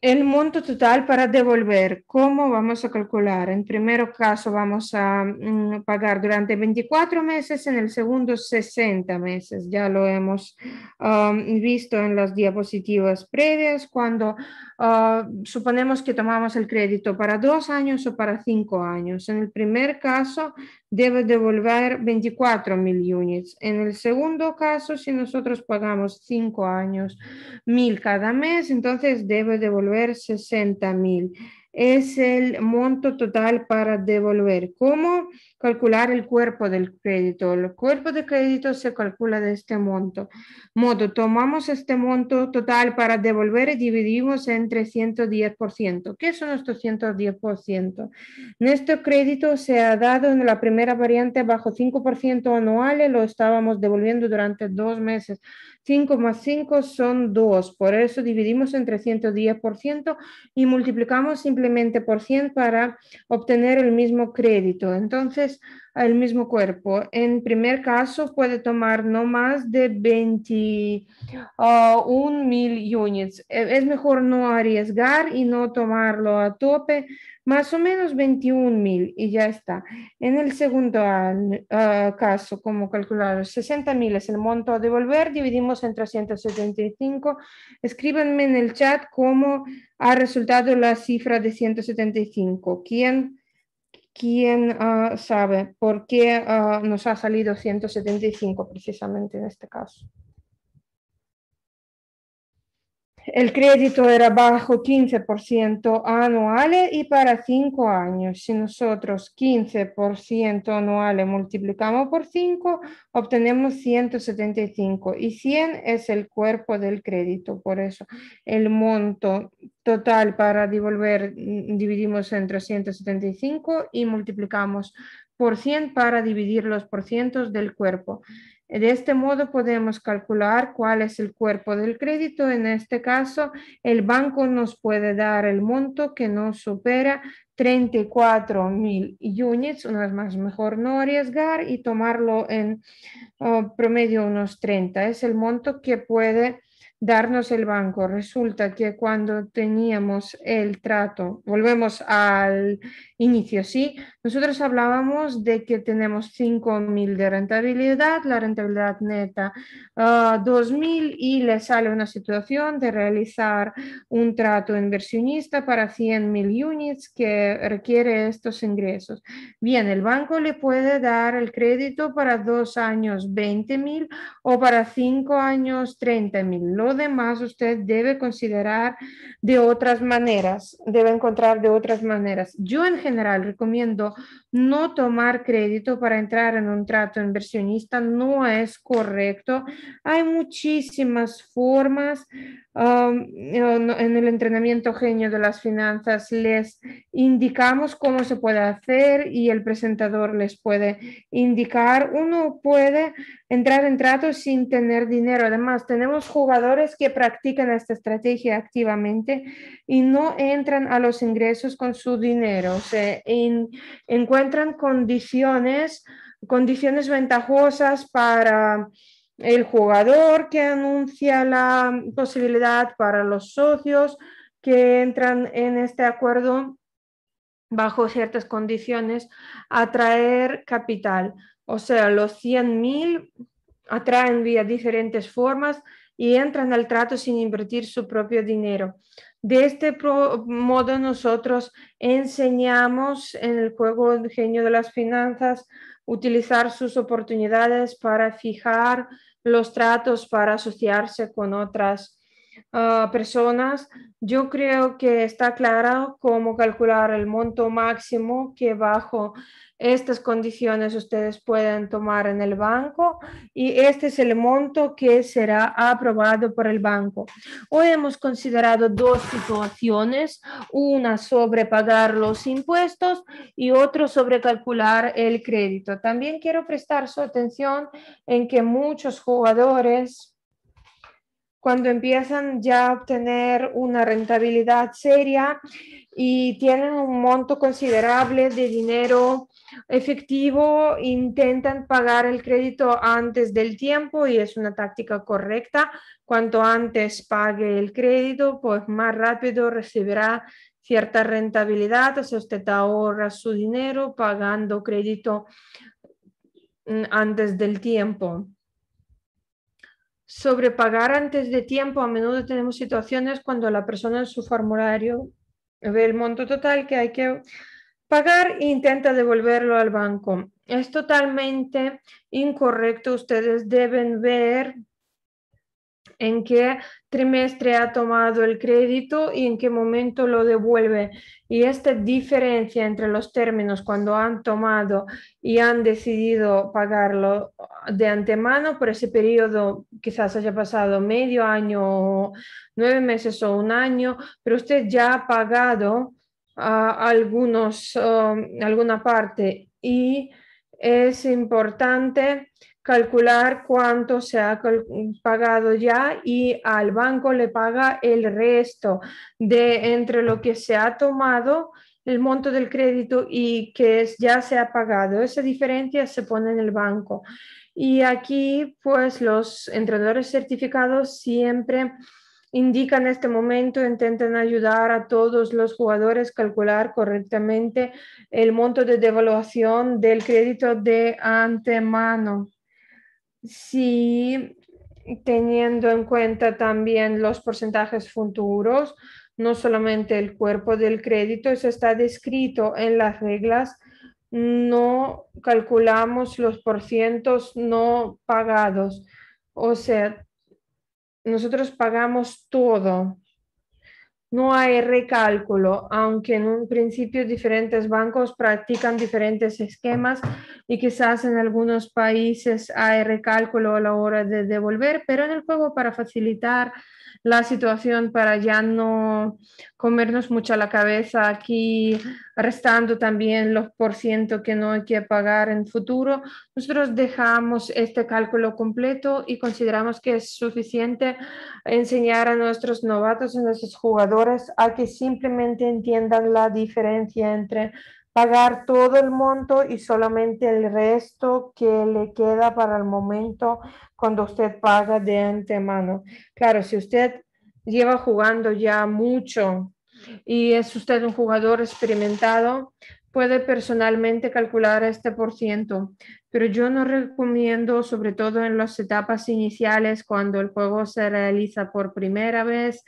El monto total para devolver, ¿cómo vamos a calcular? En primer caso vamos a mm, pagar durante 24 meses, en el segundo 60 meses. Ya lo hemos um, visto en las diapositivas previas, cuando uh, suponemos que tomamos el crédito para dos años o para cinco años. En el primer caso debe devolver 24 mil units. En el segundo caso, si nosotros pagamos cinco años, mil cada mes, entonces debe devolver 60 mil es el monto total para devolver. ¿Cómo calcular el cuerpo del crédito? El cuerpo de crédito se calcula de este monto. Modo, tomamos este monto total para devolver y dividimos entre 110%. ¿Qué son estos 110%? este crédito se ha dado en la primera variante bajo 5% anual, lo estábamos devolviendo durante dos meses. 5 más 5 son 2, por eso dividimos entre 110% y multiplicamos simplemente por 100 para obtener el mismo crédito. Entonces, el mismo cuerpo. En primer caso puede tomar no más de 21 ah, mil units. E, es mejor no arriesgar y no tomarlo a tope, más o menos 21 mil y ya está. En el segundo ah, caso, como calcular, 60 mil es el monto a devolver, dividimos en 375. Escríbanme en el chat cómo ha resultado la cifra de 175. ¿Quién? quién ah, sabe por qué ah, nos ha salido 175 precisamente en este caso. El crédito era bajo 15% anual y para 5 años. Si nosotros 15% anual multiplicamos por 5, obtenemos 175 y 100 es el cuerpo del crédito. Por eso el monto total para devolver mm, dividimos entre 175 y multiplicamos por 100 para dividir los por del cuerpo. De este modo podemos calcular cuál es el cuerpo del crédito. En este caso, el banco nos puede dar el monto que no supera 34 mil units, una vez más mejor no arriesgar y tomarlo en oh, promedio unos 30. Es el monto que puede darnos el banco. Resulta que cuando teníamos el trato, volvemos al inicio, ¿sí? Nosotros hablábamos de que tenemos 5.000 de rentabilidad, la rentabilidad neta uh, ah, 2.000 y le sale una situación de realizar un trato inversionista para 100.000 units que requiere estos ingresos. Bien, el banco le puede dar el crédito para dos años 20.000 o para cinco años 30.000. Lo demás usted debe considerar de otras maneras, debe encontrar de otras maneras. Yo en general recomiendo no tomar crédito para entrar en un trato inversionista, no es correcto. Hay muchísimas formas eh, en el entrenamiento genio de las finanzas les indicamos cómo se puede hacer y el presentador les puede indicar. Uno puede entrar en trato sin tener dinero. Además, tenemos jugadores que practican esta estrategia activamente y no entran a los ingresos con su dinero. Se encuentran condiciones, condiciones ventajosas para el jugador que anuncia la posibilidad para los socios que entran en este acuerdo bajo ciertas condiciones atraer capital. O sea, los 100.000 atraen vía diferentes formas y entran al trato sin invertir su propio dinero. De este modo nosotros enseñamos en el juego ingenio de las finanzas utilizar sus oportunidades para fijar los tratos para asociarse con otras personas, yo creo que está claro cómo calcular el monto máximo que bajo estas condiciones ustedes pueden tomar en el banco y este es el monto que será aprobado por el banco. Hoy hemos considerado dos situaciones, una sobre pagar los impuestos y otra sobre calcular el crédito. También quiero prestar su atención en que muchos jugadores cuando empiezan ya a obtener una rentabilidad seria y tienen un monto considerable de dinero efectivo, intentan pagar el crédito antes del tiempo y es una táctica correcta. Cuanto antes pague el crédito, pues más rápido recibirá cierta rentabilidad, o sea, usted ahorra su dinero pagando crédito mm, antes del tiempo. Sobre pagar antes de tiempo. A menudo tenemos situaciones cuando la persona en su formulario ve el monto total que hay que pagar e intenta devolverlo al banco. Es totalmente incorrecto. Ustedes deben ver en qué trimestre ha tomado el crédito y en qué momento lo devuelve. Y esta diferencia entre los términos cuando han tomado y han decidido pagarlo de antemano por ese periodo, quizás haya pasado medio año, nueve meses o un año, pero usted ya ha pagado a ah, algunos, um, alguna parte y es importante calcular cuánto se ha pagado ya y al banco le paga el resto de entre lo que se ha tomado el monto del crédito y que ya se ha pagado. Esa diferencia se pone en el banco. Y aquí, pues, los entrenadores certificados siempre indican este momento, intentan ayudar a todos los jugadores a calcular correctamente el monto de devaluación del crédito de antemano si teniendo en cuenta también los porcentajes futuros, no solamente el cuerpo del crédito, eso está descrito en las reglas, no calculamos los porcientos no pagados. O sea, nosotros pagamos todo, no hay recálculo, aunque en un principio diferentes bancos practican diferentes esquemas y quizás en algunos países hay recálculo a la hora de devolver, pero en el juego para facilitar la situación para ya no comernos mucha la cabeza aquí, restando también los por ciento que no hay que pagar en futuro. Nosotros dejamos este cálculo completo y consideramos que es suficiente enseñar a nuestros novatos, a nuestros jugadores, a que simplemente entiendan la diferencia entre pagar todo el monto y solamente el resto que le queda para el momento cuando usted paga de antemano. Claro, si usted lleva jugando ya mucho y es usted un jugador experimentado, puede personalmente calcular este por ciento, pero yo no recomiendo, sobre todo en las etapas iniciales, cuando el juego se realiza por primera vez,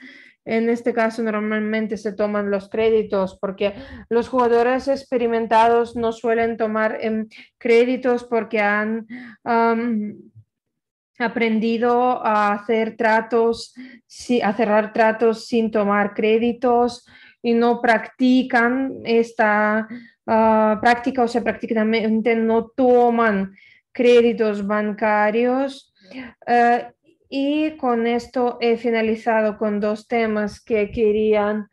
en este caso normalmente se toman los créditos porque los jugadores experimentados no suelen tomar em, créditos porque han aprendido a hacer tratos, a cerrar tratos sin tomar créditos y no practican esta ah, práctica, o sea, prácticamente no toman créditos bancarios. Eh, y con esto he finalizado con dos temas que, querían,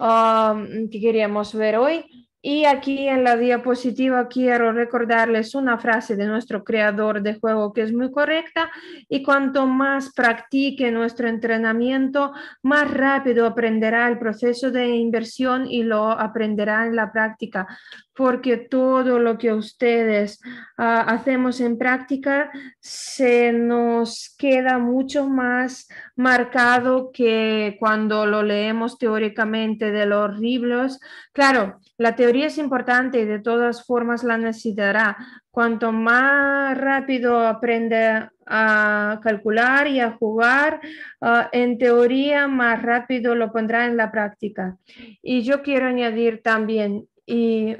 ah, que queríamos ver hoy. Y aquí en la diapositiva quiero recordarles una frase de nuestro creador de juego que es muy correcta y cuanto más practique nuestro entrenamiento, más rápido aprenderá el proceso de inversión y lo aprenderá en la práctica, porque todo lo que ustedes ah, hacemos en práctica se nos queda mucho más marcado que cuando lo leemos teóricamente de los libros. Claro, la teoría es importante y de todas formas la necesitará. Cuanto más rápido aprende a calcular y a jugar, ah, en teoría más rápido lo pondrá en la práctica. Y yo quiero añadir también, y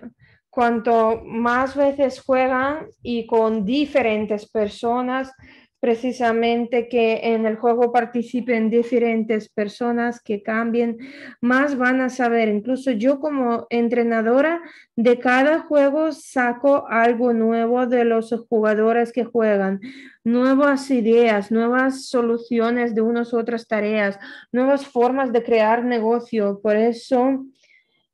cuanto más veces juegan y con diferentes personas, precisamente que en el juego participen diferentes personas que cambien, más van a saber. Incluso yo como entrenadora de cada juego saco algo nuevo de los jugadores que juegan, nuevas ideas, nuevas soluciones de unas u otras tareas, nuevas formas de crear negocio. Por eso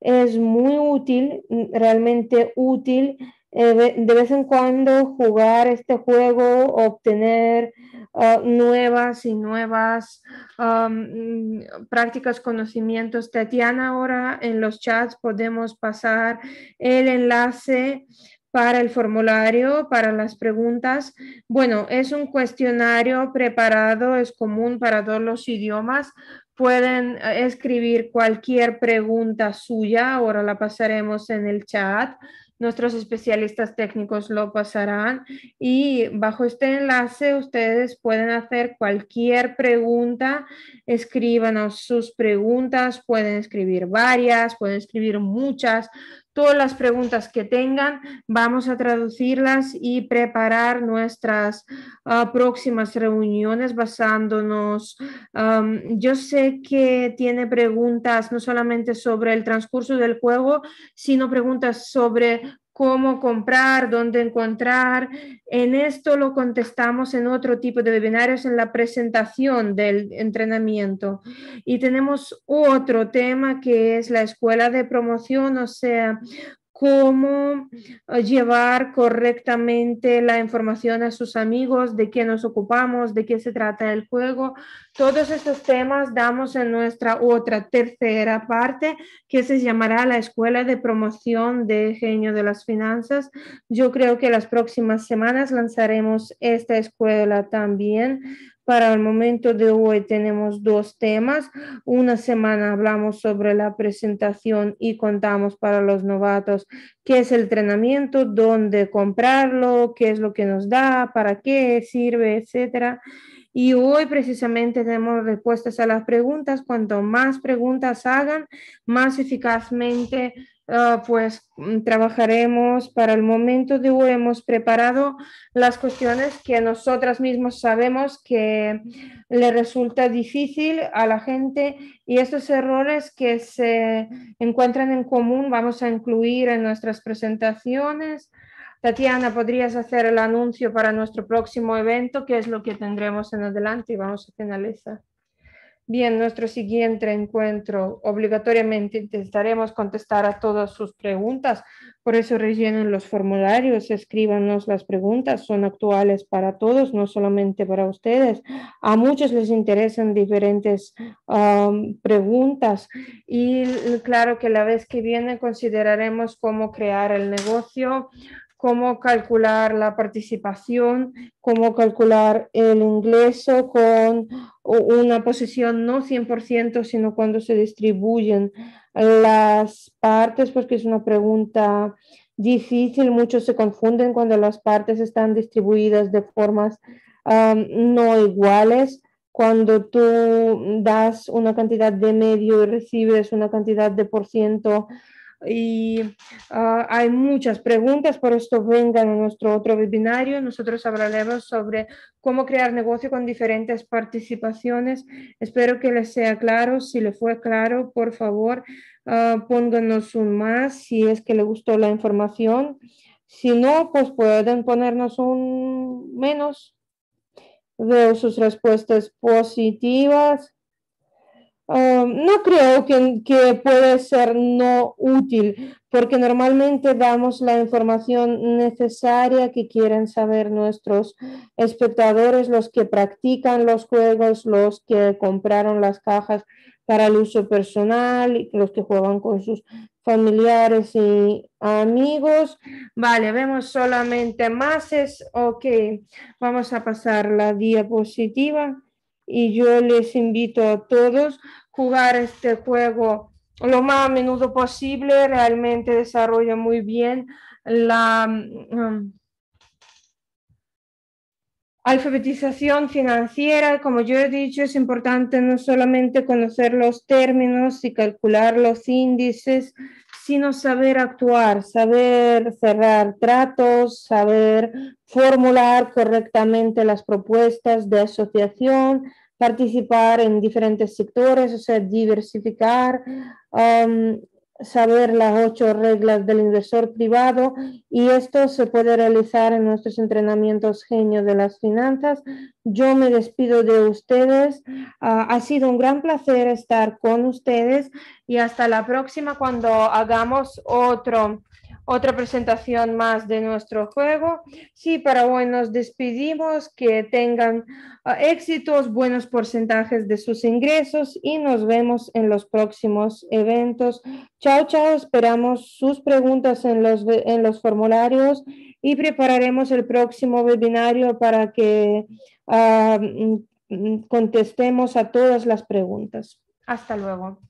es muy útil, realmente útil eh, de vez en cuando jugar este juego, obtener ah, nuevas y nuevas mm, prácticas, conocimientos. Tatiana, ahora en los chats podemos pasar el enlace para el formulario, para las preguntas. Bueno, es un cuestionario preparado, es común para todos los idiomas. Pueden eh, escribir cualquier pregunta suya, ahora la pasaremos en el chat nuestros especialistas técnicos lo pasarán y bajo este enlace ustedes pueden hacer cualquier pregunta, escríbanos sus preguntas, pueden escribir varias, pueden escribir muchas, Todas las preguntas que tengan vamos a traducirlas y preparar nuestras ah, próximas reuniones basándonos. yo sé que tiene preguntas no solamente sobre el transcurso del juego, sino preguntas sobre cómo comprar, dónde encontrar. En esto lo contestamos en otro tipo de webinarios en la presentación del entrenamiento. Y tenemos otro tema que es la escuela de promoción, o sea, cómo eh, llevar correctamente la información a sus amigos, de qué nos ocupamos, de qué se trata el juego. Todos estos temas damos en nuestra otra tercera parte que se llamará la Escuela de Promoción de Genio de las Finanzas. Yo creo que las próximas semanas lanzaremos esta escuela también para el momento de hoy tenemos dos temas. Una semana hablamos sobre la presentación y contamos para los novatos qué es el entrenamiento, dónde comprarlo, qué es lo que nos da, para qué sirve, etcétera. Y hoy precisamente tenemos respuestas a las preguntas. Cuanto más preguntas hagan, más eficazmente Ah, pues mm, trabajaremos para el momento de Hemos preparado las cuestiones que nosotras mismas sabemos que le resulta difícil a la gente y estos errores que se encuentran en común vamos a incluir en nuestras presentaciones. Tatiana, ¿podrías hacer el anuncio para nuestro próximo evento? que es lo que tendremos en adelante? Y vamos a finalizar. Bien, nuestro siguiente encuentro, obligatoriamente intentaremos contestar a todas sus preguntas. Por eso rellenen los formularios, escríbanos las preguntas, son actuales para todos, no solamente para ustedes. A muchos les interesan diferentes preguntas y claro que la vez que viene consideraremos cómo crear el negocio cómo calcular la participación, cómo calcular el ingreso con una posición no 100%, sino cuando se distribuyen las partes, porque es una pregunta difícil, muchos se confunden cuando las partes están distribuidas de formas no iguales. Cuando tú das una cantidad de medio y recibes una cantidad de por ciento y ah, hay muchas preguntas, por esto vengan a nuestro otro webinario. Nosotros hablaremos sobre cómo crear negocio con diferentes participaciones. Espero que les sea claro. Si le fue claro, por favor, ah, pónganos un más si es que le gustó la información. Si no, pues pueden ponernos un menos. Veo sus respuestas positivas. Ah, no creo que, puede ser no útil, porque normalmente damos la información necesaria que quieren saber nuestros espectadores, los que practican los juegos, los que compraron las cajas para el uso personal, los que juegan con sus familiares y amigos. Vale, vemos solamente más. Ok, vamos a pasar la diapositiva y yo les invito a todos a jugar este juego lo más a menudo posible, realmente desarrolla muy bien la mm, mm, alfabetización financiera. Como yo he dicho, es importante no solamente conocer los términos y calcular los índices, sino saber actuar, saber cerrar tratos, saber formular correctamente las propuestas de asociación, participar en diferentes sectores, o sea, diversificar, saber las ocho reglas del inversor privado y esto se puede realizar en nuestros entrenamientos genio de las finanzas. Yo me despido de ustedes. Ah, ha sido un gran placer estar con ustedes y hasta la próxima cuando hagamos otro otra presentación más de nuestro juego. Sí, para hoy nos despedimos, que tengan ah, éxitos, buenos porcentajes de sus ingresos y nos vemos en los próximos eventos. Chao, chao, esperamos sus preguntas en los, en los formularios y prepararemos el próximo webinario para que ah, mm, mm, contestemos a todas las preguntas. Hasta luego.